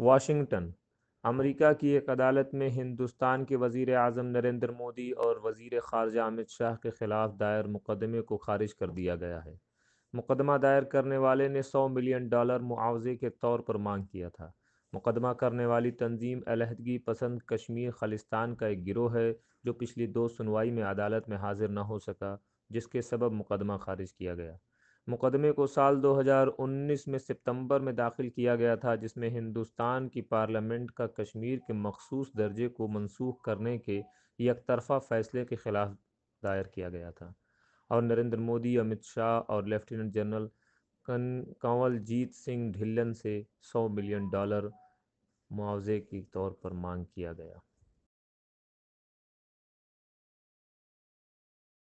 Washington America की एक अदालत में हिंदुस्तान के वजीर आजम नरेंद्र मोदी और वजीर खारजा अमित शाह के खिलाफ दायर मुकदमे को खारिज कर दिया गया है मुकदमा दायर करने वाले ने 100 मिलियन डॉलर मुआवजे के तौर पर मांग किया था मुकदमा करने वाली तंजीम अलहदगी पसंद कश्मीर खालिस्तान का एक गिरोह है जो पिछली दो सुनवाई में अदालत में हाजिर न हो सका जिसके सबब मुकदमा खारिज किया गया मुकदमे को साल 2019 में सितंबर में दाखिल किया गया था जिसमें हिंदुस्तान की पार्लियामेंट का कश्मीर के मखसूस दर्जे को मनसूख करने के यकतरफा फैसले के खिलाफ दायर किया गया था और नरेंद्र मोदी अमित शाह और लेफ्टिनेंट जनरल कन कंवलजीत सिंह ढिल्लन से 100 मिलियन डॉलर मुआवजे के तौर पर मांग किया गया